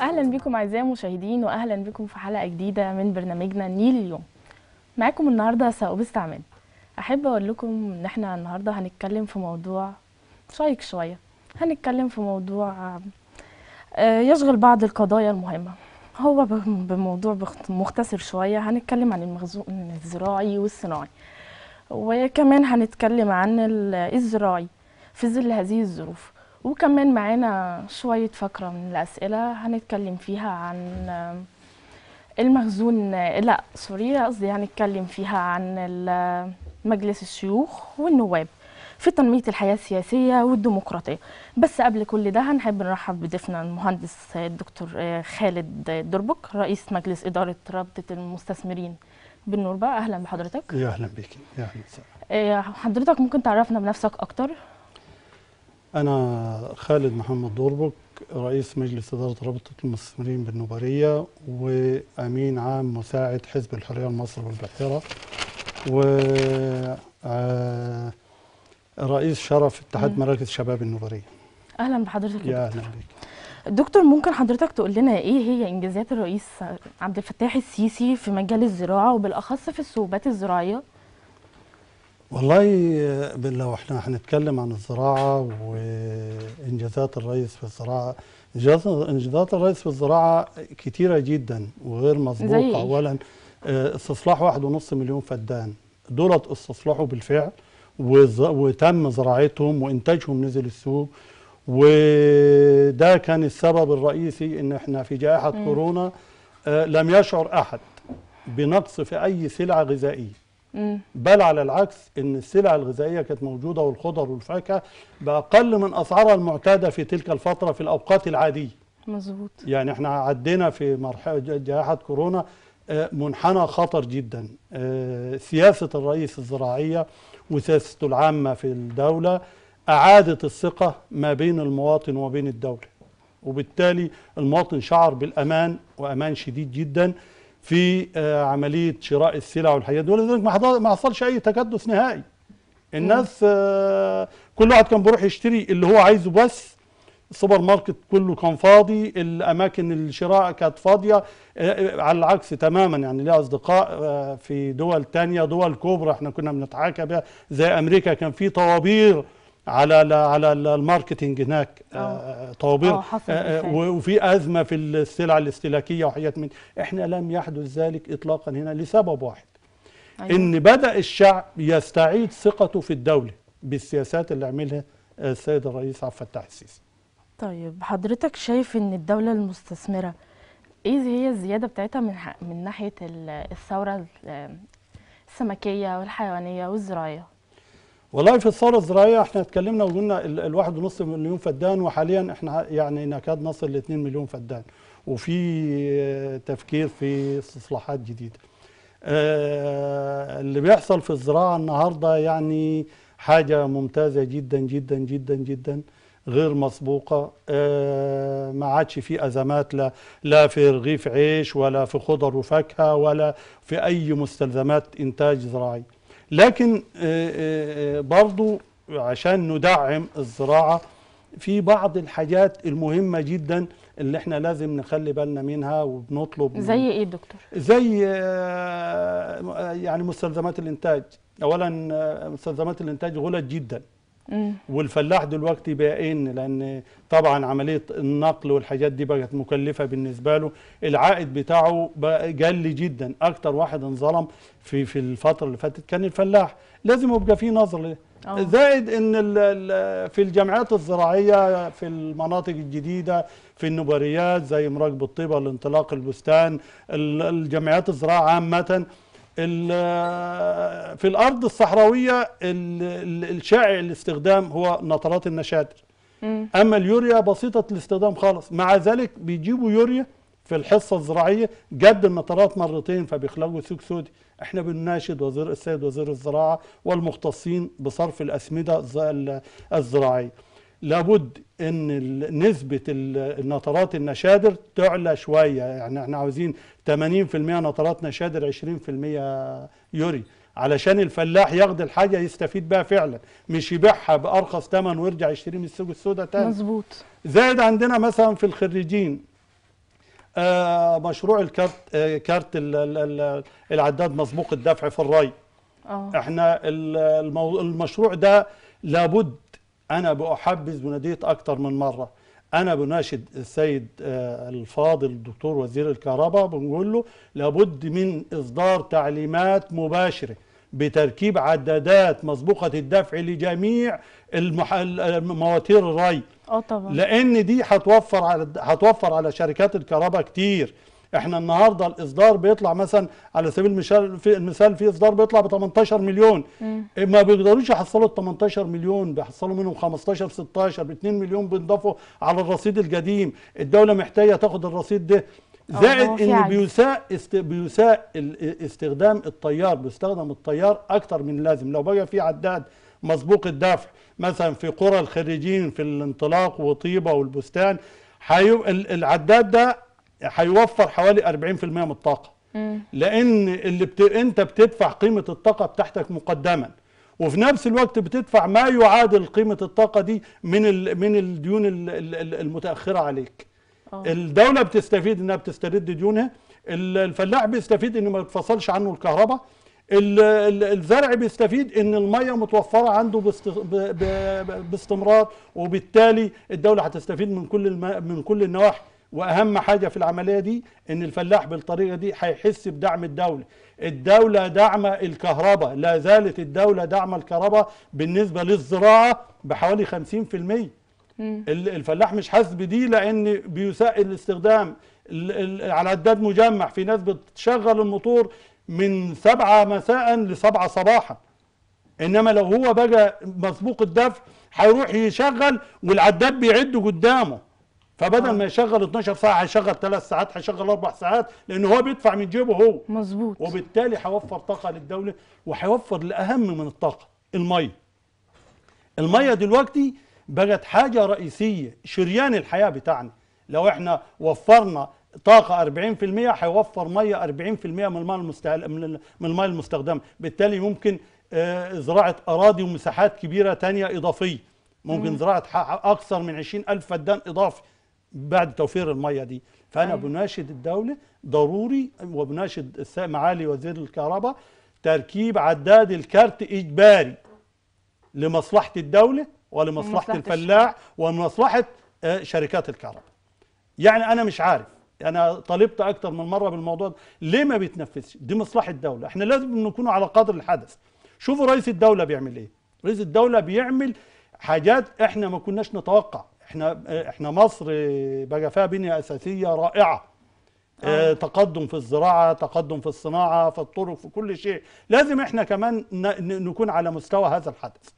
اهلا بكم اعزائي المشاهدين واهلا بكم في حلقه جديده من برنامجنا نيل اليوم معاكم النهارده ساوب استعمال احب اقول لكم ان احنا النهارده هنتكلم في موضوع شيق شويه هنتكلم في موضوع آه، يشغل بعض القضايا المهمه هو بموضوع مختصر شويه هنتكلم عن المخزون الزراعي والصناعي وكمان هنتكلم عن الزراعي في ظل هذه الظروف وكمان معانا شوية فقرة من الأسئلة هنتكلم فيها عن المخزون لا سوري قصدي هنتكلم فيها عن مجلس الشيوخ والنواب في تنمية الحياة السياسية والديمقراطية بس قبل كل ده هنحب نرحب بضيفنا المهندس الدكتور آه، خالد دربك رئيس مجلس إدارة رابطة المستثمرين بالنوربة أهلا بحضرتك يا أهلا بك يا أهلا وسهلا آه، حضرتك ممكن تعرفنا بنفسك أكتر أنا خالد محمد دوربك رئيس مجلس إدارة رابطة المستثمرين بالنوبارية وأمين عام مساعد حزب الحرية لمصر والبحيرة ورئيس آه، شرف اتحاد مراكز شباب النوبارية أهلا بحضرتك يا أهلا بك دكتور ممكن حضرتك تقول لنا ايه هي انجازات الرئيس عبد الفتاح السيسي في مجال الزراعه وبالاخص في الصوبات الزراعيه؟ والله آه، لو احنا هنتكلم عن الزراعة وإنجازات الرئيس في الزراعة إنجازات الرئيس في الزراعة كثيره جدا وغير مسبوقة أولا آه، استصلاح 1.5 مليون فدان دولت استصلحوا بالفعل وتم زراعتهم وإنتاجهم نزل السوق وده كان السبب الرئيسي إن احنا في جائحة م. إيه. كورونا آه، لم يشعر أحد بنقص في أي سلعة غذائية بل على العكس ان السلع الغذائيه كانت موجوده والخضر والفاكهه باقل من اسعارها المعتاده في تلك الفتره في الاوقات العاديه مظبوط يعني احنا عدينا في مرحله جائحه كورونا آه، منحنى خطر جدا آه، سياسه الرئيس الزراعيه وسياسته العامه في الدوله اعادت الثقه ما بين المواطن وبين الدوله وبالتالي المواطن شعر بالامان وامان شديد جدا في آه، عمليه شراء السلع والحاجات دي ولذلك ما حصلش اي تكدس نهائي الناس آه، كل واحد كان بيروح يشتري اللي هو عايزه بس السوبر ماركت كله كان فاضي الاماكن الشراء كانت فاضيه آه، على العكس تماما يعني ليه اصدقاء في دول تانية دول كبرى احنا كنا بنتعاكى بها زي امريكا كان في طوابير على على الماركتنج هناك آه. آه، طوابير آه، وفي ازمه في السلع الاستهلاكيه وحاجات من احنا لم يحدث ذلك اطلاقا هنا لسبب واحد أيوة. ان بدا الشعب يستعيد ثقته في الدوله بالسياسات اللي عملها السيد الرئيس عبد الفتاح السيسي طيب حضرتك شايف ان الدوله المستثمره ايه هي الزياده بتاعتها من من ناحيه الثوره السمكيه والحيوانيه والزراعيه والله في الثورة الزراعية احنا اتكلمنا وقلنا الواحد ونص مليون فدان وحاليا احنا يعني نكاد نصل ل 2 مليون فدان وفي تفكير في استصلاحات جديدة. آه، اللي بيحصل في الزراعة النهاردة يعني حاجة ممتازة جدا جدا جدا جدا غير مسبوقة آه، ما عادش في أزمات لا, لا في رغيف عيش ولا في خضر وفاكهة ولا في أي مستلزمات إنتاج زراعي لكن آه، آه، آه، برضو عشان ندعم الزراعة في بعض الحاجات المهمة جدا اللي احنا لازم نخلي بالنا منها وبنطلب زي ايه دكتور؟ زي يعني مستلزمات الانتاج اولا مستلزمات الانتاج غلت جدا والفلاح دلوقتي بائن إيه؟ لان طبعا عمليه النقل والحاجات دي بقت مكلفه بالنسبه له العائد بتاعه بقى جل جدا اكتر واحد انظلم في في الفتره اللي فاتت كان الفلاح لازم يبقى في نظر آه. زائد ان في الجمعيات الزراعيه في المناطق الجديده في النبريات زي مراقب الطيبه لانطلاق البستان الجمعيات الزراعه عامه في الارض الصحراويه الشائع الاستخدام هو نطرات النشادر اما اليوريا بسيطه الاستخدام خالص مع ذلك بيجيبوا يوريا في الحصه الزراعيه جد النطرات مرتين فبيخلقوا سوق سودي احنا بنناشد وزير السيد وزير الزراعه والمختصين بصرف الاسمده الزراعيه لابد ان نسبه النطرات النشادر تعلى شويه يعني احنا عاوزين 80% نطرات نشادر 20% يوري علشان الفلاح ياخد الحاجه يستفيد بها فعلا مش يبيعها بارخص ثمن ويرجع يشتري من السوق السوداء تاني مظبوط زائد عندنا مثلا في الخريجين آه، مشروع الكارت آه، كارت العداد مسبوق الدفع في الري آه. احنا المشروع ده لابد أنا بأحبذ وناديت أكثر من مرة أنا بناشد السيد آه، الفاضل الدكتور وزير الكهرباء بنقول له لابد من إصدار تعليمات مباشرة بتركيب عدادات مسبوقة الدفع لجميع المح... مواتير الري اه طبعا لان دي هتوفر على هتوفر على شركات الكهرباء كتير احنا النهارده الاصدار بيطلع مثلا على سبيل المثال في المثال في اصدار بيطلع ب 18 مليون ما بيقدروش يحصلوا ال 18 مليون بيحصلوا منهم 15 16 ب 2 مليون بينضافوا على الرصيد القديم الدوله محتاجه تاخد الرصيد ده اه، زائد ان بيساء است... بيساء استخدام الطيار بيستخدم الطيار اكتر من اللازم لو بقى في عداد مسبوق الدفع مثلا في قرى الخريجين في الانطلاق وطيبه والبستان حيو... العداد ده هيوفر حوالي 40% من الطاقه لان اللي بت... انت بتدفع قيمه الطاقه بتاعتك مقدما وفي نفس الوقت بتدفع ما يعادل قيمه الطاقه دي من ال... من الديون المتاخره عليك أوه. الدوله بتستفيد انها بتسترد ديونها الفلاح بيستفيد ان ما يتفصلش عنه الكهرباء الزرع بيستفيد ان الميه متوفره عنده باستمرار وبالتالي الدوله هتستفيد من كل الم... من كل النواحي واهم حاجه في العمليه دي ان الفلاح بالطريقه دي هيحس بدعم الدوله الدوله دعم الكهرباء لا زالت الدوله دعم الكهرباء بالنسبه للزراعه بحوالي 50% الفلاح مش حاسس بدي لان بيسائل الاستخدام على عداد مجمع في ناس بتشغل الموتور من سبعة مساء لسبعة صباحا انما لو هو بقى مسبوق الدفع هيروح يشغل والعداد بيعد قدامه فبدل آه. ما يشغل 12 ساعه هيشغل 3 ساعات هيشغل 4 ساعات لان هو بيدفع من جيبه هو مظبوط وبالتالي هيوفر طاقه للدوله وهيوفر الاهم من الطاقه الميه الميه دلوقتي بقت حاجه رئيسيه شريان الحياه بتاعنا لو احنا وفرنا طاقة 40% هيوفر مية 40% من الماء المستهل من الماء المستخدمة، بالتالي ممكن آه، زراعة أراضي ومساحات كبيرة تانية إضافية، ممكن زراعة أكثر من 20 ألف فدان إضافي، بعد توفير الميه دي فانا أيوة. بناشد الدوله ضروري وبناشد معالي وزير الكهرباء تركيب عداد الكارت اجباري لمصلحه الدوله ولمصلحه الفلاح ومصلحه آه، شركات الكهرباء يعني انا مش عارف انا طالبت اكتر من مره بالموضوع ده ليه ما بيتنفذش دي مصلحه الدوله احنا لازم نكون على قدر الحدث شوفوا رئيس الدوله بيعمل ايه رئيس الدوله بيعمل حاجات احنا ما كناش نتوقع احنا احنا مصر بقى فيها بنيه اساسيه رائعه آه. آه. تقدم في الزراعه تقدم في الصناعه في الطرق في كل شيء لازم احنا كمان نكون على مستوى هذا الحدث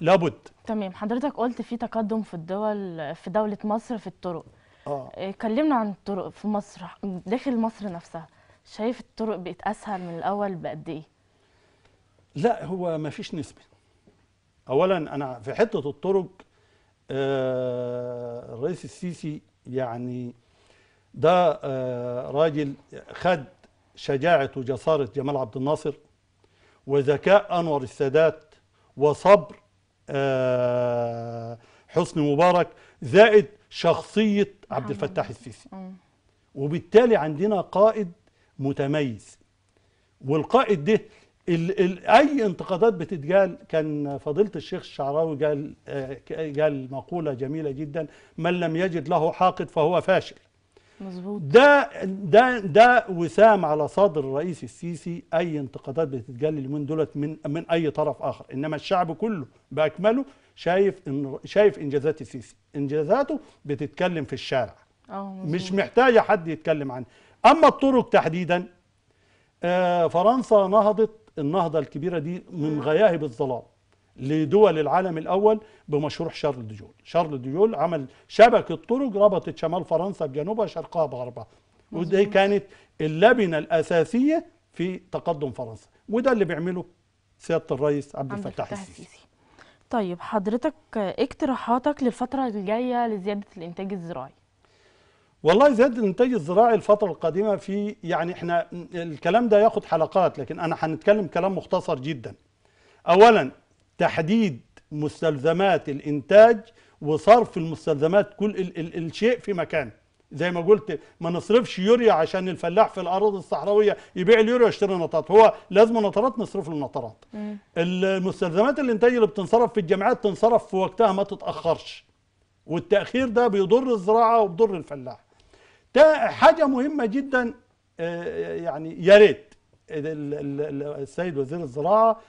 لابد تمام حضرتك قلت في تقدم في الدول في دوله مصر في الطرق آه. اه كلمنا عن الطرق في مصر داخل مصر نفسها شايف الطرق بقت اسهل من الاول بقد ايه لا هو ما فيش نسبه اولا انا في حته الطرق آه، الرئيس السيسي يعني ده آه، راجل خد شجاعة وجسارة جمال عبد الناصر وذكاء أنور السادات وصبر آه، حسني مبارك زائد شخصية عبد الفتاح السيسي وبالتالي عندنا قائد متميز والقائد ده ال ال اي انتقادات بتتقال كان فضيله الشيخ الشعراوي قال آه، قال مقوله جميله جدا من لم يجد له حاقد فهو فاشل مظبوط ده ده ده وسام على صدر الرئيس السيسي اي انتقادات بتتجلي من دولت من من اي طرف اخر انما الشعب كله باكمله شايف إن شايف انجازات السيسي انجازاته بتتكلم في الشارع اه مش محتاجه حد يتكلم عنها اما الطرق تحديدا آه فرنسا نهضت النهضة الكبيرة دي من غياهب الظلام لدول العالم الأول بمشروع شارل ديول شارل ديول عمل شبكة طرق ربطت شمال فرنسا بجنوبها شرقها بغربها ودي كانت اللبنة الأساسية في تقدم فرنسا وده اللي بيعمله سيادة الرئيس عبد الفتاح السيسي طيب حضرتك اقتراحاتك للفترة الجاية لزيادة الإنتاج الزراعي والله زاد الانتاج الزراعي الفترة القادمة في يعني احنا الكلام ده ياخد حلقات لكن انا هنتكلم كلام مختصر جدا. اولا تحديد مستلزمات الانتاج وصرف المستلزمات كل ال ال الشيء في مكانه. زي ما قلت ما نصرفش يوريا عشان الفلاح في الأراضي الصحراوية يبيع اليوريا ويشتري نطاط هو لازم نطرات نصرف له المستلزمات الانتاج اللي بتنصرف في الجامعات تنصرف في وقتها ما تتأخرش والتأخير ده بيضر الزراعة وبيضر الفلاح ده حاجة مهمة جدا آه، يعني يا ريت السيد وزير الزراعة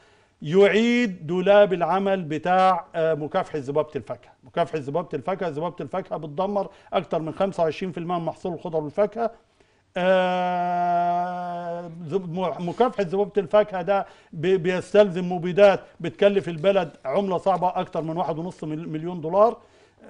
يعيد دولاب العمل بتاع آه، مكافحة ذبابة الفاكهة مكافحة ذبابة الفاكهة ذبابة الفاكهة بتدمر أكثر من 25% من محصول الخضر والفاكهة آه، مكافحة ذبابة الفاكهة ده بيستلزم مبيدات بتكلف البلد عملة صعبة أكثر من 1.5 مليون دولار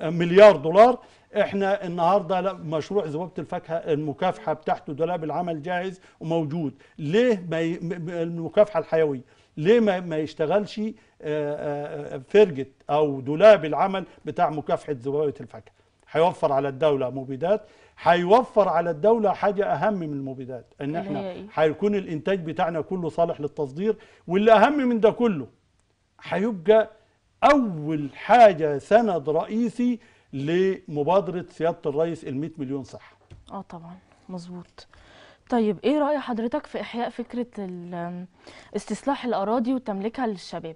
مليار دولار احنا النهارده مشروع ذبابه الفاكهه المكافحه بتاعته دولاب العمل جاهز وموجود ليه ما ي... المكافحه الحيويه ليه ما, ما يشتغلش آه، آه، فرجه او دولاب العمل بتاع مكافحه ذبابه الفاكهه هيوفر على الدوله مبيدات هيوفر على الدوله حاجه اهم من المبيدات ان احنا إيه؟ هيكون الانتاج بتاعنا كله صالح للتصدير واللي اهم من ده كله هيبقى أول حاجة سند رئيسي لمبادرة سيادة الرئيس ال 100 مليون صحة اه طبعا مظبوط طيب ايه رأي حضرتك في إحياء فكرة استصلاح الأراضي وتملكها للشباب؟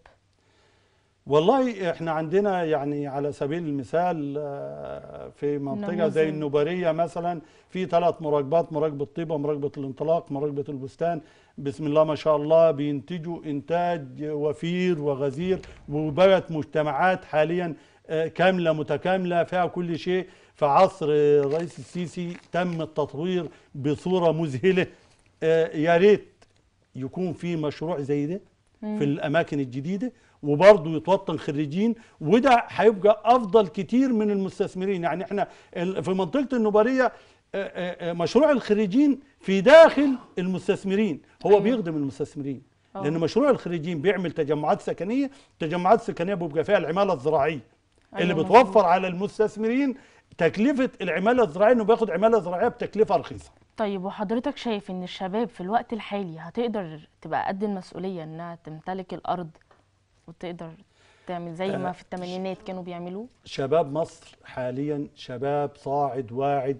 والله احنا عندنا يعني على سبيل المثال آه، في منطقه نعم، زي نعم. النوباريه مثلا في ثلاث مراقبات مراقبه طيبه مراقبه الانطلاق مراقبه البستان بسم الله ما شاء الله بينتجوا انتاج وفير وغزير وبقت مجتمعات حاليا آه، كامله متكامله فيها كل شيء في عصر الرئيس السيسي تم التطوير بصوره مذهله آه، يا ريت يكون في مشروع زي ده في الاماكن الجديده وبرضه يتوطن خريجين وده هيبقى افضل كتير من المستثمرين يعني احنا في منطقه النبريه آه، آه، آه، مشروع الخريجين في داخل المستثمرين هو أيوة. بيخدم المستثمرين أوه. لان مشروع الخريجين بيعمل تجمعات سكنيه تجمعات سكنيه بيبقى فيها العماله الزراعيه أيوة. اللي بتوفر على المستثمرين تكلفه العماله الزراعيه انه بياخد عماله زراعيه بتكلفه رخيصه طيب وحضرتك شايف ان الشباب في الوقت الحالي هتقدر تبقى قد المسؤوليه انها تمتلك الارض وتقدر تعمل زي ما في الثمانينات كانوا بيعملوه شباب مصر حاليا شباب صاعد واعد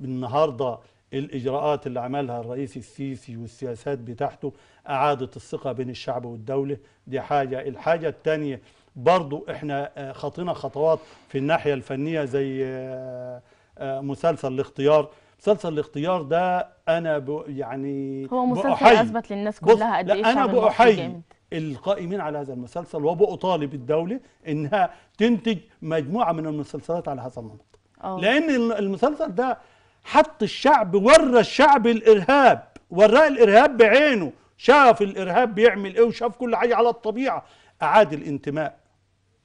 النهارده الاجراءات اللي عملها الرئيس السيسي والسياسات بتاعته اعادت الثقه بين الشعب والدوله دي حاجه الحاجه الثانيه برضو احنا آه، خطينا خطوات في الناحيه الفنيه زي آه، آه، مسلسل الاختيار مسلسل الاختيار ده انا يعني هو مسلسل اثبت للناس كلها قد ايه انا بأحيي القائمين على هذا المسلسل وبأطالب الدولة إنها تنتج مجموعة من المسلسلات على هذا النمط أوه. لأن المسلسل ده حط الشعب ورى الشعب الإرهاب ورى الإرهاب بعينه شاف الإرهاب بيعمل إيه وشاف كل حاجة على الطبيعة أعاد الانتماء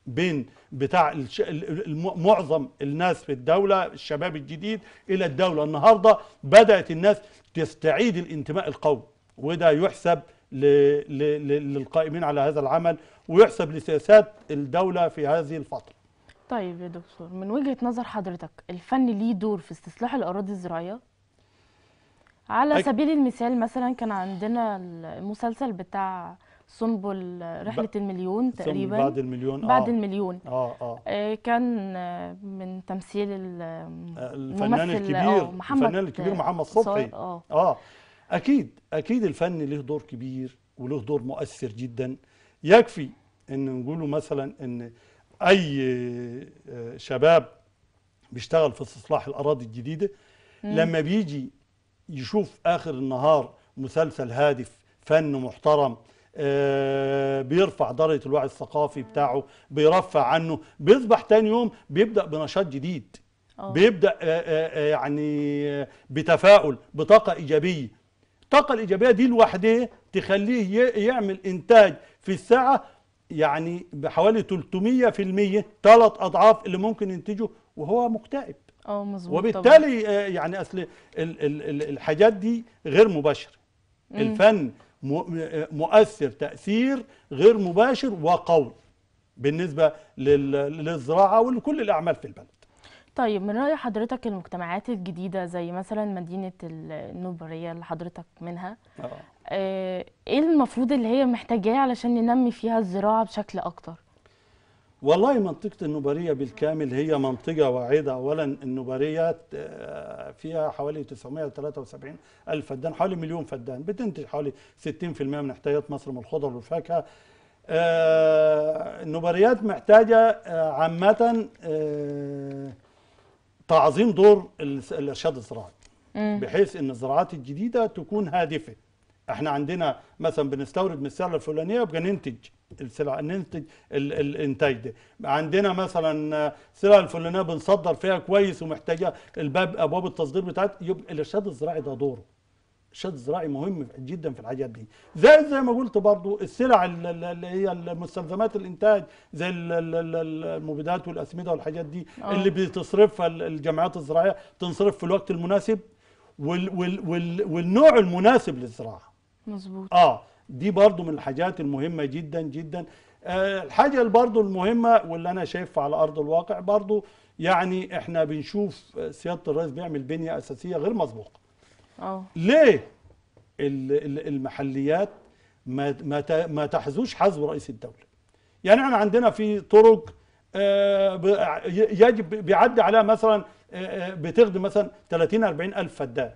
بين بتاع معظم الناس في الدولة الشباب الجديد إلى الدولة النهاردة بدأت الناس تستعيد الانتماء القومي وده يحسب للقائمين على هذا العمل ويحسب لسياسات الدولة في هذه الفترة طيب يا دكتور من وجهة نظر حضرتك الفن ليه دور في استصلاح الأراضي الزراعية؟ على سبيل المثال مثلا كان عندنا المسلسل بتاع سنبل رحلة المليون تقريبا بعد المليون بعد آه المليون آه آه. آه، كان من تمثيل آه، الفنان الكبير آه، محمد الفنان الكبير محمد صبحي آه. آه أكيد أكيد الفن له دور كبير وله دور مؤثر جدا يكفي ان نقوله مثلا ان اي آه، شباب بيشتغل في استصلاح الاراضي الجديده مم. لما بيجي يشوف اخر النهار مسلسل هادف فن محترم آه، بيرفع درجه الوعي الثقافي بتاعه بيرفع عنه بيصبح تاني يوم بيبدا بنشاط جديد أوه. بيبدا آه، يعني بتفاؤل بطاقه ايجابيه الطاقة الإيجابية دي لوحدها تخليه يعمل إنتاج في الساعة يعني بحوالي 300% ثلاث أضعاف اللي ممكن ينتجه وهو مكتئب اه مظبوط وبالتالي طبعا. آه، يعني اصل الحاجات دي غير مباشره الفن آه، مؤثر تاثير غير مباشر وقوي بالنسبه للزراعه ولكل الاعمال في البلد طيب من رأي حضرتك المجتمعات الجديدة زي مثلا مدينة النوبرية اللي حضرتك منها أوه. آه ايه المفروض اللي هي محتاجاه علشان ننمي فيها الزراعة بشكل أكتر؟ والله منطقة النوبرية بالكامل هي منطقة واعدة أولا النوبرية آه، فيها حوالي 973 ألف فدان حوالي مليون فدان بتنتج حوالي 60% من احتياجات مصر من الخضر والفاكهة آه، النوبريات محتاجة آه، عامة تعظيم دور الارشاد الزراعي بحيث ان الزراعات الجديده تكون هادفه احنا عندنا مثلا بنستورد من السلة الفلانيه وبقى ننتج السلع ننتج الانتاج ده عندنا مثلا السلع الفلانيه بنصدر فيها كويس ومحتاجه الباب ابواب التصدير بتاعت يبقى الارشاد الزراعي ده دوره شد زراعي مهم جدا في الحاجات دي زي زي ما قلت برضو السلع اللي هي المستلزمات الانتاج زي المبيدات والاسمده والحاجات دي أوه. اللي بتصرفها الجمعيات الزراعيه تنصرف في الوقت المناسب وال وال وال والنوع المناسب للزراعه مظبوط اه دي برضو من الحاجات المهمه جدا جدا آه الحاجه برضو المهمه واللي انا شايفها على ارض الواقع برضو يعني احنا بنشوف سياده الرئيس بيعمل بنيه اساسيه غير مسبوقه ليه المحليات ما ما تحذوش حذو رئيس الدوله يعني احنا عندنا في طرق آه، يجب بيعدي عليها مثلا آه، آه، بتخدم مثلا 30 40 الف فدان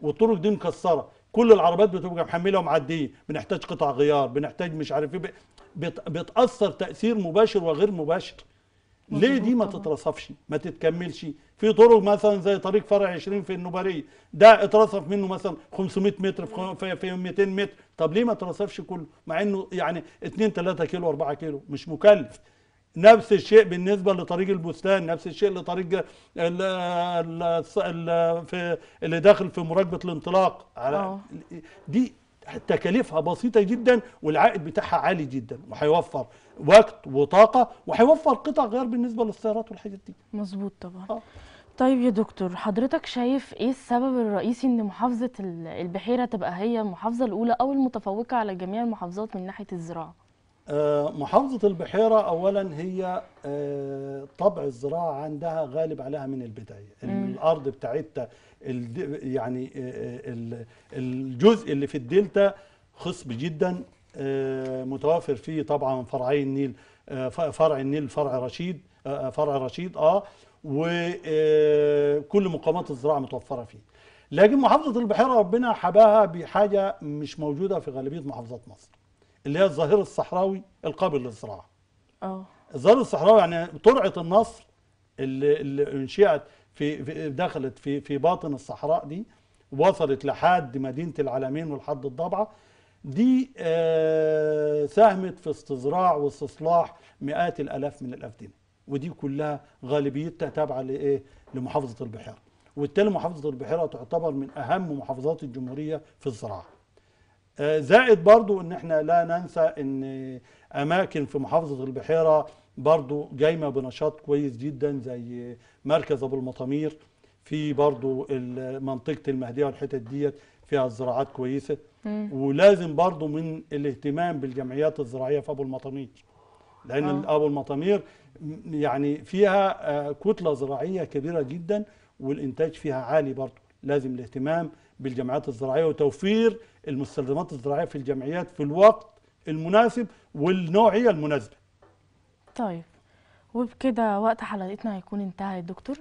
والطرق دي مكسره كل العربيات بتبقى محمله ومعديه بنحتاج قطع غيار بنحتاج مش عارف ايه بتاثر تاثير مباشر وغير مباشر ليه دي ما تترصفش ما تتكملش في طرق مثلا زي طريق فرع 20 في النوباريه ده اترصف منه مثلا 500 متر في 200 متر طب ليه ما ترصفش كله مع انه يعني 2 3 كيلو 4 كيلو مش مكلف نفس الشيء بالنسبة لطريق البستان نفس الشيء لطريق في اللي داخل في مراقبة الانطلاق على آه. دي تكاليفها بسيطة جدا والعائد بتاعها عالي جدا وهيوفر وقت وطاقه وهيوفر قطع غيار بالنسبه للسيارات والحاجات دي مظبوط طبعا آه. طيب يا دكتور حضرتك شايف ايه السبب الرئيسي ان محافظه البحيره تبقى هي المحافظه الاولى او المتفوقه على جميع المحافظات من ناحيه الزراعه آه، محافظة البحيرة أولا هي آه، طبع الزراعة عندها غالب عليها من البداية الأرض بتاعتها يعني آه، الجزء اللي في الدلتا خصب جدا آه، متوافر فيه طبعا فرعي النيل آه، فرع النيل فرع رشيد آه، فرع رشيد اه وكل مقامات الزراعه متوفره فيه لكن محافظه البحيره ربنا حباها بحاجه مش موجوده في غالبيه محافظات مصر اللي هي الظاهر الصحراوي القابل للزراعه اه الظاهر الصحراوي يعني ترعه النصر اللي, اللي انشئت في, دخلت في في باطن الصحراء دي وصلت لحد مدينه العلمين والحد الضبعه دي آه، ساهمت في استزراع واستصلاح مئات الالاف من الافدنه ودي كلها غالبيتها تابعه لايه لمحافظه البحيره وبالتالي محافظه البحيره تعتبر من اهم محافظات الجمهوريه في الزراعه آه، زائد برضو ان احنا لا ننسى ان اماكن في محافظه البحيره برضو جايمه بنشاط كويس جدا زي مركز ابو المطامير في برضو منطقه المهديه والحتت ديت فيها الزراعات كويسه ولازم برضو من الاهتمام بالجمعيات الزراعيه في ابو المطامير لان آه. ابو المطامير يعني فيها آه، كتله زراعيه كبيره جدا والانتاج فيها عالي برضو لازم الاهتمام بالجمعيات الزراعيه وتوفير المستلزمات الزراعيه في الجمعيات في الوقت المناسب والنوعيه المناسبه طيب وبكده وقت حلقتنا هيكون انتهى يا دكتور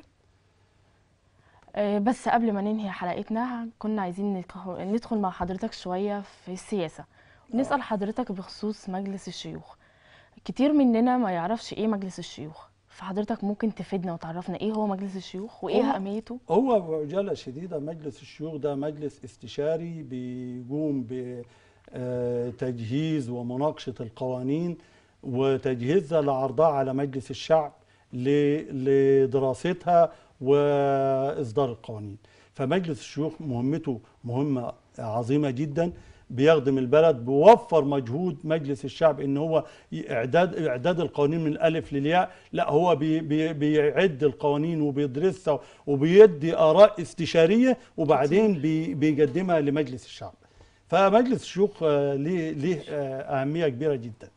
آه، بس قبل ما ننهي حلقتنا كنا عايزين ندخل مع حضرتك شوية في السياسة نسأل حضرتك بخصوص مجلس الشيوخ كتير مننا ما يعرفش ايه مجلس الشيوخ فحضرتك ممكن تفيدنا وتعرفنا ايه هو مجلس الشيوخ وايه اهميته هو بعجاله شديده مجلس الشيوخ ده مجلس استشاري بيقوم بتجهيز ومناقشه القوانين وتجهيزها لعرضها على مجلس الشعب لدراستها واصدار القوانين فمجلس الشيوخ مهمته مهمه عظيمه جدا بيخدم البلد بيوفر مجهود مجلس الشعب ان هو اعداد اعداد القوانين من الالف للياء لا هو بي بي بيعد القوانين وبيدرسها وبيدي اراء استشاريه وبعدين بي بيقدمها لمجلس الشعب فمجلس الشيوخ آه، ليه ليه آه، اهميه كبيره جدا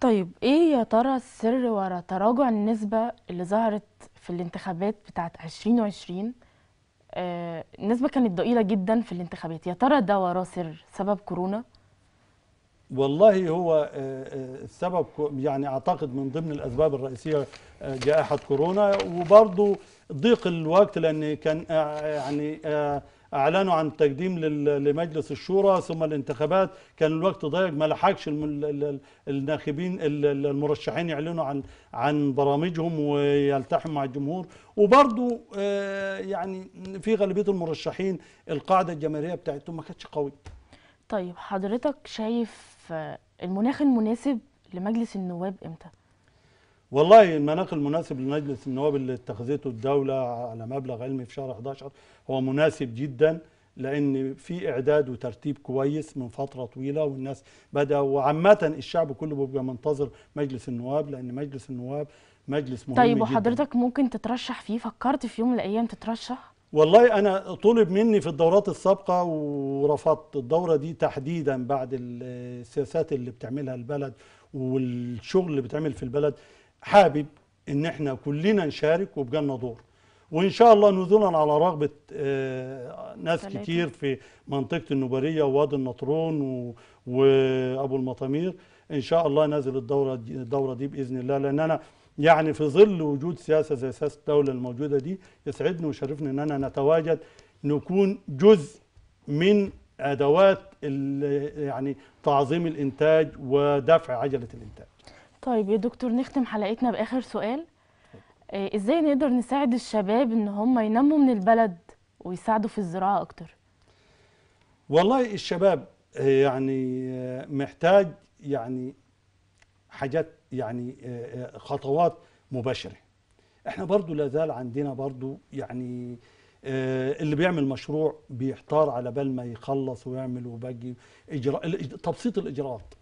طيب ايه يا ترى السر وراء تراجع النسبه اللي ظهرت في الانتخابات بتاعه آه، 2020 النسبه كانت ضئيله جدا في الانتخابات يا ترى ده وراه سر سبب كورونا والله هو آه، آه، السبب يعني اعتقد من ضمن الاسباب الرئيسيه جائحه كورونا وبرضه ضيق الوقت لان كان يعني اعلنوا عن التقديم لمجلس الشورى ثم الانتخابات كان الوقت ضيق ما لحقش الناخبين المرشحين يعلنوا عن عن برامجهم ويلتحم مع الجمهور وبرضه آه، يعني في غالبيه المرشحين القاعده الجماهيريه بتاعتهم ما كانتش قويه طيب حضرتك شايف آه، المناخ المناسب لمجلس النواب امتى؟ والله المناخ المناسب لمجلس النواب اللي اتخذته الدولة على مبلغ علمي في شهر 11 هو مناسب جدا لأن في إعداد وترتيب كويس من فترة طويلة والناس بدأ وعامة الشعب كله بيبقى منتظر مجلس النواب لأن مجلس النواب مجلس مهم طيب وحضرتك جداً. ممكن تترشح فيه فكرت في يوم من الأيام تترشح؟ والله أنا طلب مني في الدورات السابقة ورفضت الدورة دي تحديدا بعد السياسات اللي بتعملها البلد والشغل اللي بتعمل في البلد حابب ان احنا كلنا نشارك ويبقى لنا دور وان شاء الله نزولا على رغبه آه، ناس كتير في منطقه النبريه ووادي النطرون و... وابو المطامير ان شاء الله نازل الدوره دي الدوره دي باذن الله لان انا يعني في ظل وجود سياسه زي سياسه الدوله الموجوده دي يسعدني ويشرفني ان انا نتواجد نكون جزء من ادوات يعني تعظيم الانتاج ودفع عجله الانتاج طيب يا دكتور نختم حلقتنا باخر سؤال آه، ازاي نقدر نساعد الشباب ان هم ينموا من البلد ويساعدوا في الزراعه اكتر والله الشباب آه، يعني آه، محتاج يعني حاجات يعني خطوات مباشره احنا برضو لازال عندنا برضو يعني اللي بيعمل مشروع بيحتار على بال ما يخلص ويعمل وباقي اجراء تبسيط الاجراءات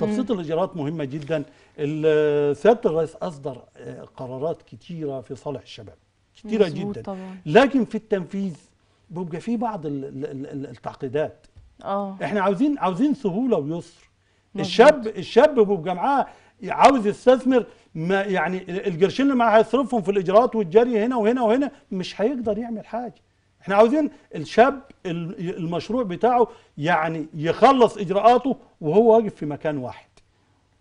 تبسيط الاجراءات مهمه جدا سياده الرئيس اصدر آه، قرارات كتيره في صالح الشباب كتيره جدا طبعا. لكن في التنفيذ بيبقى في بعض التعقيدات اه احنا عاوزين عاوزين سهوله ويسر مزبوط. الشاب الشاب بيبقى معاه عاوز يستثمر ما يعني القرشين اللي معاه هيصرفهم في الاجراءات والجري هنا وهنا وهنا مش هيقدر يعمل حاجه احنا عاوزين الشاب المشروع بتاعه يعني يخلص اجراءاته وهو واقف في مكان واحد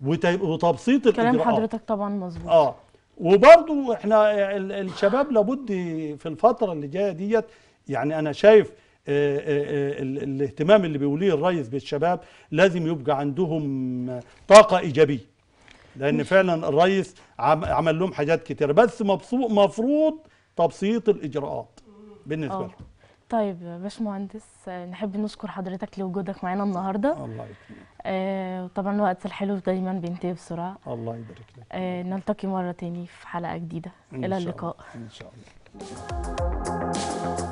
وتبسيط الاجراءات كلام حضرتك طبعا مظبوط اه وبرضو احنا الشباب لابد في الفتره اللي جايه ديت يعني انا شايف آه، آه، آه، الاهتمام اللي بيوليه الريس بالشباب لازم يبقى عندهم طاقه ايجابيه لان فعلا الريس عمل لهم حاجات كتير بس مفروض تبسيط الاجراءات بالنسبه أوه. لهم طيب باشمهندس نحب نشكر حضرتك لوجودك معانا النهارده الله يكرمك آه الوقت الحلو دايما بينتهي بسرعه الله يبارك لك آه نلتقي مره تاني في حلقه جديده الى اللقاء ان شاء الله